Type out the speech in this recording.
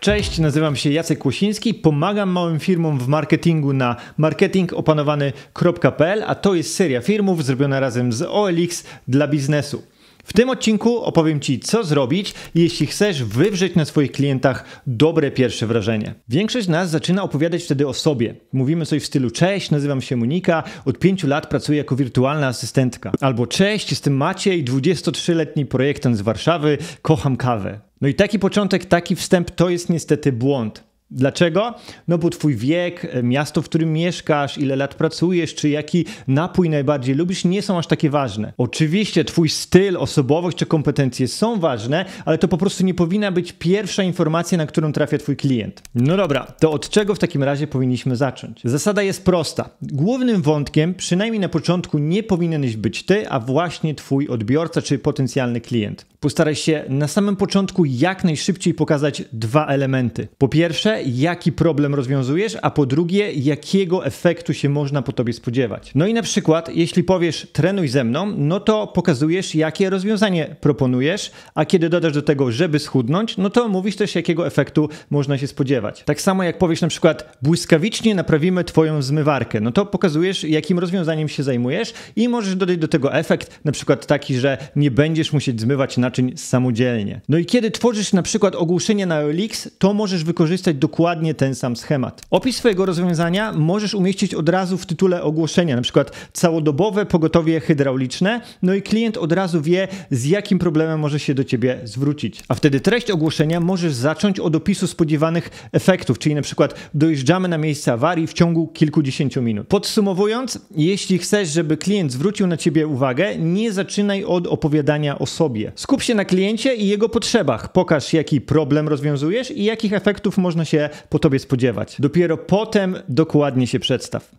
Cześć, nazywam się Jacek Kłosiński, pomagam małym firmom w marketingu na marketingopanowany.pl, a to jest seria firmów zrobiona razem z OLX dla biznesu. W tym odcinku opowiem Ci, co zrobić, jeśli chcesz wywrzeć na swoich klientach dobre pierwsze wrażenie. Większość z nas zaczyna opowiadać wtedy o sobie. Mówimy coś w stylu: Cześć, nazywam się Monika, od pięciu lat pracuję jako wirtualna asystentka. Albo Cześć, jestem Maciej, 23-letni projektant z Warszawy, kocham kawę. No i taki początek, taki wstęp to jest niestety błąd. Dlaczego? No bo twój wiek, e, miasto, w którym mieszkasz, ile lat pracujesz, czy jaki napój najbardziej lubisz, nie są aż takie ważne. Oczywiście twój styl, osobowość czy kompetencje są ważne, ale to po prostu nie powinna być pierwsza informacja, na którą trafia twój klient. No dobra, to od czego w takim razie powinniśmy zacząć? Zasada jest prosta. Głównym wątkiem, przynajmniej na początku, nie powinieneś być ty, a właśnie twój odbiorca czy potencjalny klient. Postaraj się na samym początku jak najszybciej pokazać dwa elementy. Po pierwsze, jaki problem rozwiązujesz, a po drugie, jakiego efektu się można po tobie spodziewać. No i na przykład, jeśli powiesz trenuj ze mną, no to pokazujesz, jakie rozwiązanie proponujesz, a kiedy dodasz do tego, żeby schudnąć, no to mówisz też, jakiego efektu można się spodziewać. Tak samo jak powiesz na przykład błyskawicznie naprawimy twoją zmywarkę, no to pokazujesz, jakim rozwiązaniem się zajmujesz i możesz dodać do tego efekt, na przykład taki, że nie będziesz musieć zmywać na naczyń samodzielnie. No i kiedy tworzysz na przykład ogłoszenie na OLX, to możesz wykorzystać dokładnie ten sam schemat. Opis swojego rozwiązania możesz umieścić od razu w tytule ogłoszenia, na przykład całodobowe pogotowie hydrauliczne, no i klient od razu wie, z jakim problemem może się do ciebie zwrócić. A wtedy treść ogłoszenia możesz zacząć od opisu spodziewanych efektów, czyli na przykład dojeżdżamy na miejsce awarii w ciągu kilkudziesięciu minut. Podsumowując, jeśli chcesz, żeby klient zwrócił na ciebie uwagę, nie zaczynaj od opowiadania o sobie. Skup skup się na kliencie i jego potrzebach. Pokaż, jaki problem rozwiązujesz i jakich efektów można się po tobie spodziewać. Dopiero potem dokładnie się przedstaw.